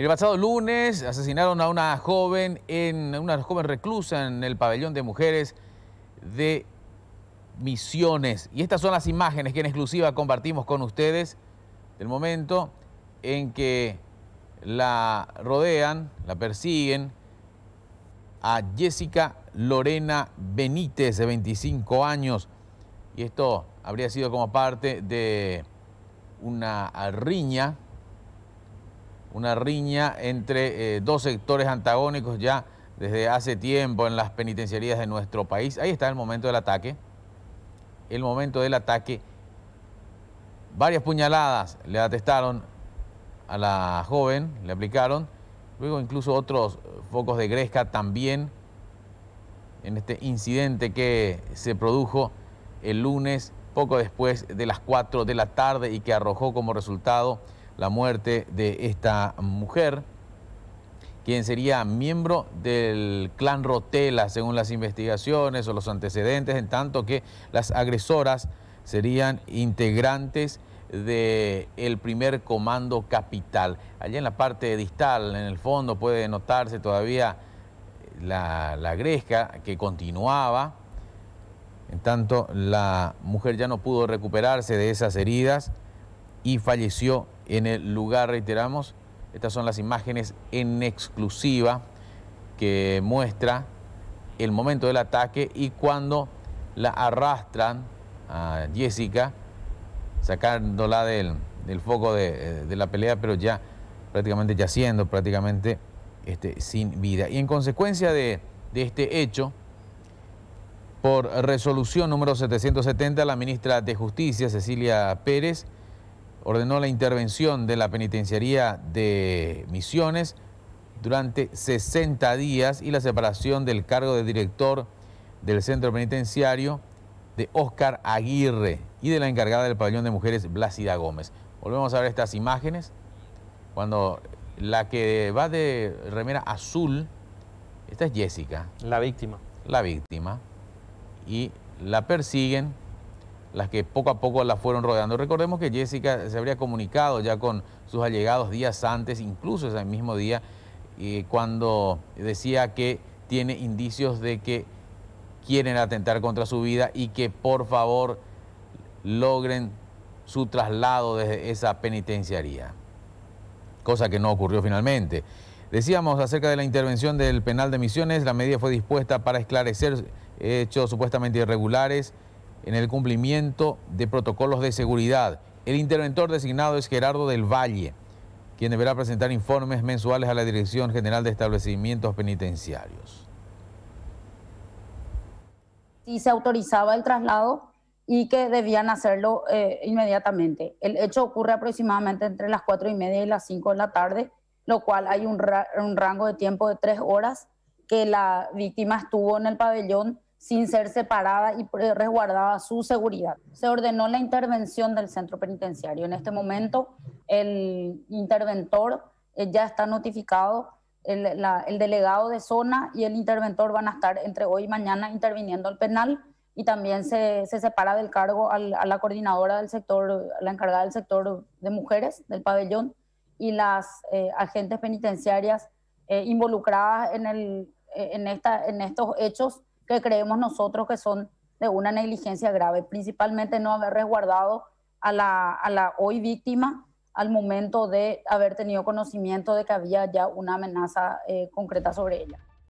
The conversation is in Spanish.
El pasado lunes asesinaron a una joven, en, una joven reclusa en el pabellón de mujeres de Misiones. Y estas son las imágenes que en exclusiva compartimos con ustedes del momento en que la rodean, la persiguen a Jessica Lorena Benítez, de 25 años. Y esto habría sido como parte de una riña una riña entre eh, dos sectores antagónicos ya desde hace tiempo en las penitenciarías de nuestro país. Ahí está el momento del ataque. El momento del ataque. Varias puñaladas le atestaron a la joven, le aplicaron. Luego incluso otros focos de gresca también en este incidente que se produjo el lunes, poco después de las 4 de la tarde y que arrojó como resultado la muerte de esta mujer, quien sería miembro del clan Rotela, según las investigaciones o los antecedentes, en tanto que las agresoras serían integrantes del primer comando capital. Allí en la parte distal, en el fondo, puede notarse todavía la, la gresca que continuaba. En tanto, la mujer ya no pudo recuperarse de esas heridas y falleció en el lugar, reiteramos. Estas son las imágenes en exclusiva que muestra el momento del ataque y cuando la arrastran a Jessica, sacándola del, foco eh, de, la pelea, pero ya prácticamente yaciendo, prácticamente este, sin vida. Y en consecuencia de, de este hecho, por resolución número 770, la ministra de Justicia, Cecilia Pérez, ordenó la intervención de la penitenciaría de Misiones durante 60 días y la separación del cargo de director del centro penitenciario de Óscar Aguirre y de la encargada del pabellón de mujeres Blasida Gómez. Volvemos a ver estas imágenes cuando la que va de remera azul, esta es Jessica. La víctima. La víctima. Y la persiguen las que poco a poco la fueron rodeando. Recordemos que Jessica se habría comunicado ya con sus allegados días antes, incluso ese mismo día, eh, cuando decía que tiene indicios de que quieren atentar contra su vida y que por favor logren su traslado desde esa penitenciaría, cosa que no ocurrió finalmente. Decíamos acerca de la intervención del penal de Misiones, la medida fue dispuesta para esclarecer hechos supuestamente irregulares, en el cumplimiento de protocolos de seguridad. El interventor designado es Gerardo del Valle, quien deberá presentar informes mensuales a la Dirección General de Establecimientos Penitenciarios. Si se autorizaba el traslado y que debían hacerlo eh, inmediatamente. El hecho ocurre aproximadamente entre las cuatro y media y las 5 de la tarde, lo cual hay un, un rango de tiempo de tres horas que la víctima estuvo en el pabellón sin ser separada y resguardada su seguridad. Se ordenó la intervención del centro penitenciario. En este momento el interventor eh, ya está notificado, el, delegado de zona y el interventor van a estar entre hoy y mañana interviniendo al penal y también se, separa del cargo a la coordinadora del sector, la encargada del sector de mujeres del pabellón y las eh, agentes penitenciarias eh, involucradas en, el, en, esta, en estos hechos que creemos nosotros que son de una negligencia grave, principalmente no haber resguardado a la, hoy víctima al momento de haber tenido conocimiento de que había ya una amenaza eh, concreta sobre ella.